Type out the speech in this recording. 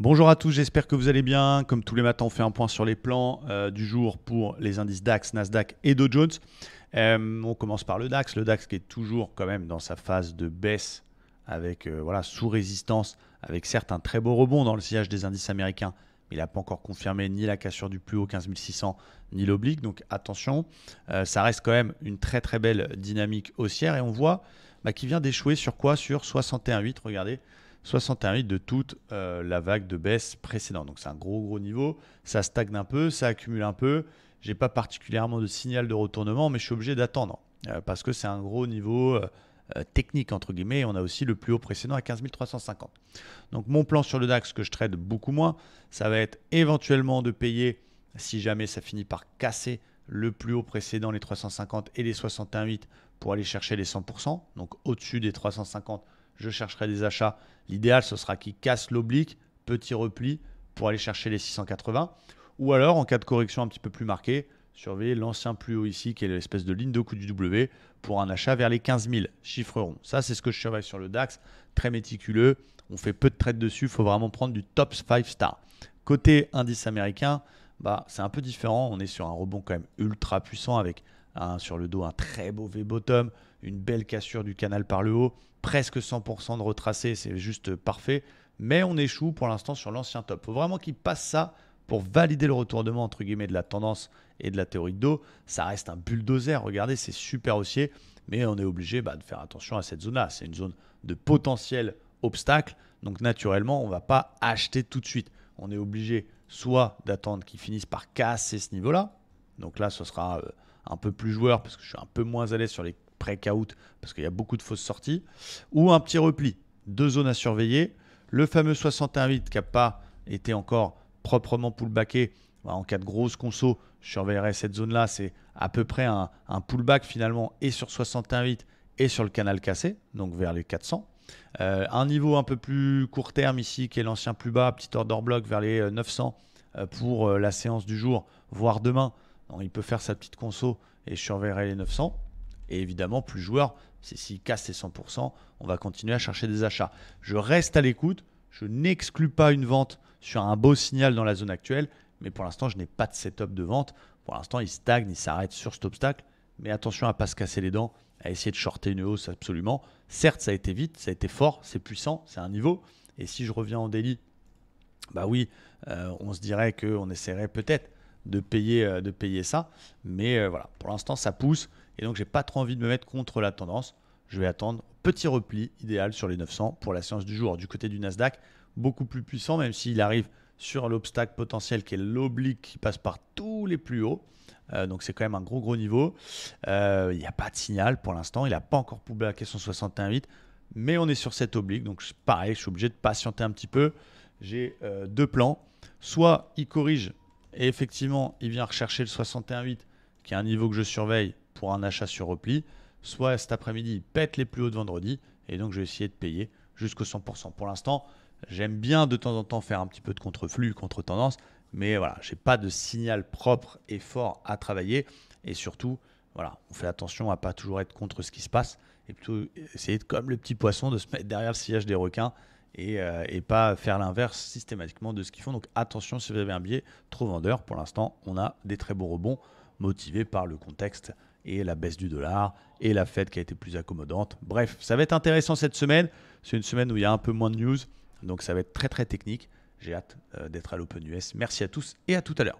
Bonjour à tous, j'espère que vous allez bien. Comme tous les matins, on fait un point sur les plans euh, du jour pour les indices DAX, Nasdaq et Dow Jones. Euh, on commence par le DAX, le DAX qui est toujours quand même dans sa phase de baisse avec euh, voilà, sous résistance, avec certes un très beau rebond dans le sillage des indices américains, mais il n'a pas encore confirmé ni la cassure du plus haut 15600 ni l'oblique, donc attention, ça reste quand même une très très belle dynamique haussière et on voit bah, qu'il vient d'échouer sur quoi Sur 61,8, regardez, 61,8 de toute euh, la vague de baisse précédente. Donc c'est un gros gros niveau, ça stagne un peu, ça accumule un peu. J'ai pas particulièrement de signal de retournement, mais je suis obligé d'attendre euh, parce que c'est un gros niveau euh, technique entre guillemets. On a aussi le plus haut précédent à 15 350. Donc mon plan sur le DAX que je trade beaucoup moins, ça va être éventuellement de payer si jamais ça finit par casser le plus haut précédent les 350 et les 61,8 pour aller chercher les 100%, donc au-dessus des 350 je chercherai des achats. L'idéal, ce sera qu'il casse l'oblique, petit repli pour aller chercher les 680. Ou alors, en cas de correction un petit peu plus marquée, surveiller l'ancien plus haut ici, qui est l'espèce de ligne de coup du W, pour un achat vers les 15 000 chiffres ronds. Ça, c'est ce que je surveille sur le DAX, très méticuleux. On fait peu de trades dessus, il faut vraiment prendre du top 5 star. Côté indice américain, bah, c'est un peu différent. On est sur un rebond quand même ultra puissant avec sur le dos un très beau V-bottom, une belle cassure du canal par le haut, presque 100% de retracé, c'est juste parfait. Mais on échoue pour l'instant sur l'ancien top. Il Faut vraiment qu'il passe ça pour valider le retournement entre guillemets de la tendance et de la théorie de dos. Ça reste un bulldozer. Regardez, c'est super haussier, mais on est obligé bah, de faire attention à cette zone-là. C'est une zone de potentiel obstacle. Donc naturellement, on ne va pas acheter tout de suite. On est obligé soit d'attendre qu'il finisse par casser ce niveau-là. Donc là, ce sera euh, un peu plus joueur parce que je suis un peu moins à l'aise sur les breakout, parce qu'il y a beaucoup de fausses sorties, ou un petit repli. Deux zones à surveiller. Le fameux 61,8 qui n'a pas été encore proprement pullbacké. Bah, en cas de grosse conso, je surveillerai cette zone-là. C'est à peu près un, pullback finalement et sur 61,8 et sur le canal cassé, donc vers les 400. Euh, un niveau un peu plus court terme ici qui est l'ancien plus bas, petit order block vers les 900 euh, euh, pour la séance du jour, voire demain. il peut faire sa petite conso et je surveillerai les 900. Et évidemment, plus joueur, joueur, s'il casse ses 100%, on va continuer à chercher des achats. Je reste à l'écoute. Je n'exclus pas une vente sur un beau signal dans la zone actuelle, mais pour l'instant, je n'ai pas de setup de vente. Pour l'instant, il stagne, il s'arrête sur cet obstacle. Mais attention à ne pas se casser les dents, à essayer de shorter une hausse absolument. Certes, ça a été vite, ça a été fort, c'est puissant, c'est un niveau. Et si je reviens en délit, bah oui, euh, on se dirait qu'on essaierait peut-être de payer, euh, de payer ça. Mais euh, voilà, pour l'instant, ça pousse. Et donc, j'ai pas trop envie de me mettre contre la tendance. Je vais attendre petit repli idéal sur les 900 pour la séance du jour. Du côté du Nasdaq, beaucoup plus puissant, même s'il arrive sur l'obstacle potentiel qui est l'oblique qui passe par tous les plus hauts. Euh, donc c'est quand même un gros gros niveau. Euh, il n'y a pas de signal pour l'instant. Il n'a pas encore question son 61,8. Mais on est sur cet oblique. Donc pareil, je suis obligé de patienter un petit peu. J'ai euh, deux plans. Soit il corrige et effectivement il vient rechercher le 61,8 qui est un niveau que je surveille pour un achat sur repli, soit cet après-midi, pète les plus hauts de vendredi, et donc je vais essayer de payer jusqu'au 100%. Pour l'instant, j'aime bien de temps en temps faire un petit peu de contre-flux, contre-tendance, mais voilà, j'ai pas de signal propre et fort à travailler, et surtout, voilà, on fait attention à pas toujours être contre ce qui se passe, et plutôt essayer de, comme le petit poisson de se mettre derrière le sillage des requins. Et, euh, et, pas faire l'inverse systématiquement de ce qu'ils font. Donc attention si vous avez un biais trop vendeur. Pour l'instant, on a des très beaux rebonds motivés par le contexte et la baisse du dollar et la fête qui a été plus accommodante. Bref, ça va être intéressant cette semaine. C'est une semaine où il y a un peu moins de news, donc ça va être très très technique. J'ai hâte euh, d'être à l'Open US. Merci à tous et à tout à l'heure.